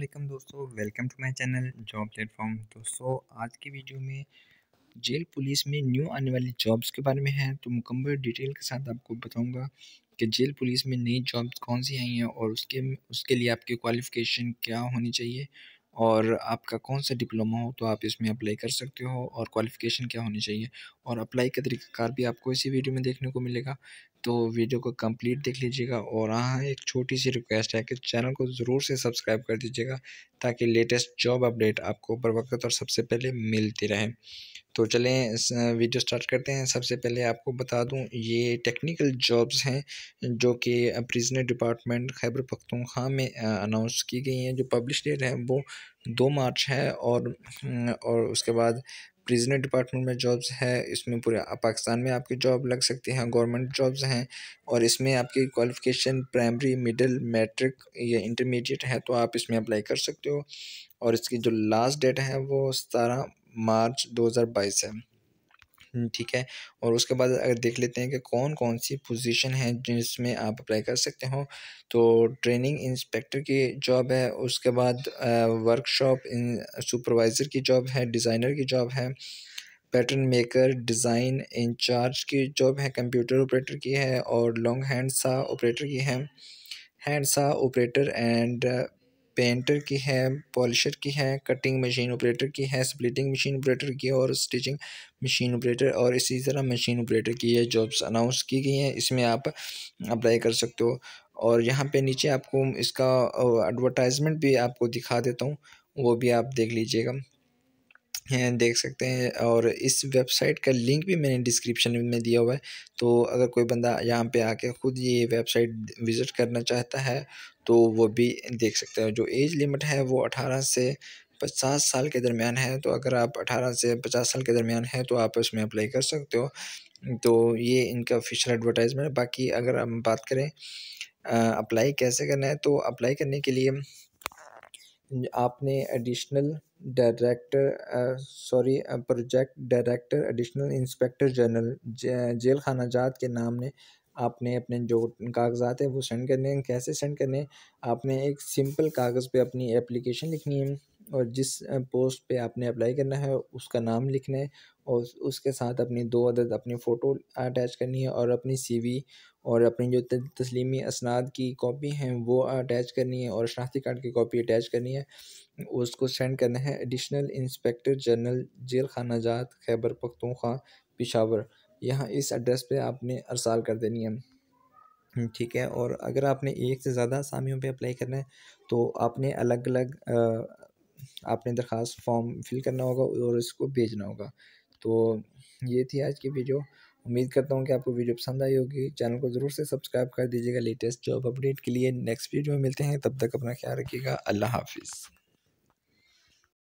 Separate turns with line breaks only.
असलम दोस्तों welcome to my channel job platform दोस्तों आज की वीडियो में जेल पुलिस में न्यू आने वाली जॉब्स के बारे में है तो मुकम्मल डिटेल के साथ आपको बताऊंगा कि जेल पुलिस में नई जॉब्स कौन सी आई हैं और उसके उसके लिए आपकी क्वालिफ़िकेशन क्या होनी चाहिए और आपका कौन सा डिप्लोमा हो तो आप इसमें अप्लाई कर सकते हो और क्वालिफ़िकेशन क्या होनी चाहिए और अप्लाई का तरीक़ाकार भी आपको इसी वीडियो में देखने को मिलेगा तो वीडियो को कंप्लीट देख लीजिएगा और हाँ एक छोटी सी रिक्वेस्ट है कि चैनल को ज़रूर से सब्सक्राइब कर दीजिएगा ताकि लेटेस्ट जॉब अपडेट आपको बर वक्त और सबसे पहले मिलती रहे तो चलें वीडियो स्टार्ट करते हैं सबसे पहले आपको बता दूं ये टेक्निकल जॉब्स हैं जो कि प्रिजनर डिपार्टमेंट खैबर पख्तूनख्वा में अनाउंस की गई हैं जो पब्लिश डेट है वो दो मार्च है और हम्म, और उसके बाद प्रिजनर डिपार्टमेंट में जॉब्स है इसमें पूरे पाकिस्तान में आपकी जॉब लग सकती हैं गवर्नमेंट जॉब्स हैं और इसमें आपकी क्वालिफिकेशन प्राइमरी मिडिल मैट्रिक या इंटरमीडिएट है तो आप इसमें अप्लाई कर सकते हो और इसकी जो लास्ट डेट है वो सतारह मार्च 2022 है हम्म, ठीक है और उसके बाद अगर देख लेते हैं कि कौन कौन सी पोजीशन है जिसमें आप अप्लाई कर सकते हो तो ट्रेनिंग इंस्पेक्टर की जॉब है उसके बाद वर्कशॉप सुपरवाइज़र की जॉब है डिज़ाइनर की जॉब है पैटर्न मेकर डिज़ाइन इंचार्ज की जॉब है कंप्यूटर ऑपरेटर की है और लॉन्ग हैंड सा ऑपरेटर की है हैंड सा ऑपरेटर एंड पेंटर की है पॉलिशर की है कटिंग मशीन ऑपरेटर की है स्प्लिटिंग मशीन ऑपरेटर की है और स्टिचिंग मशीन ऑपरेटर और इसी तरह मशीन ऑपरेटर की है जॉब्स अनाउंस की गई हैं इसमें आप अप्लाई कर सकते हो और यहाँ पे नीचे आपको इसका एडवर्टाइजमेंट भी आपको दिखा देता हूँ वो भी आप देख लीजिएगा हैं देख सकते हैं और इस वेबसाइट का लिंक भी मैंने डिस्क्रिप्शन में दिया हुआ है तो अगर कोई बंदा यहाँ पे आके ख़ुद ये वेबसाइट विज़िट करना चाहता है तो वो भी देख सकते हैं जो एज लिमिट है वो अठारह से पचास साल के दरमियान है तो अगर आप अठारह से पचास साल के दरमियान है तो आप उसमें अप्लाई कर सकते हो तो ये इनका ऑफिशियल एडवर्टाइजमेंट बाकी अगर हम बात करें अप्लाई कैसे करना है तो अप्लाई करने के लिए आपने additional director sorry project director additional inspector general जे, जेल खाना जात के नाम ने आपने अपने जो कागजात हैं वो सेंड करने हैं कैसे सेंड करने हैं आपने एक सिंपल कागज़ पे अपनी एप्लीकेशन लिखनी है और जिस पोस्ट पे आपने अप्लाई करना है उसका नाम लिखना है और उसके साथ अपनी दो अदद अपनी फ़ोटो अटैच करनी है और अपनी सीवी और अपनी जो तस्लीमी असनाद की कॉपी हैं वो अटैच करनी है और शनाख्ती कार्ड की कॉपी अटैच करनी है उसको सेंड करना है एडिशनल इंस्पेक्टर जनरल जेल खाना जात खैबर पख्तूनख्वा पिशावर यहाँ इस एड्रेस पे आपने अरसाल कर देनी है ठीक है और अगर आपने एक से ज़्यादा असामियों पे अप्लाई करना है तो आपने अलग अलग आपने दरख्वास्त फॉर्म फिल करना होगा और इसको भेजना होगा तो ये थी आज की वीडियो उम्मीद करता हूँ कि आपको वीडियो पसंद आई होगी चैनल को ज़रूर से सब्सक्राइब कर दीजिएगा लेटेस्ट जॉब अपडेट के लिए नेक्स्ट वीडियो में मिलते हैं तब तक अपना ख्याल रखिएगा अल्लाह हाफिज़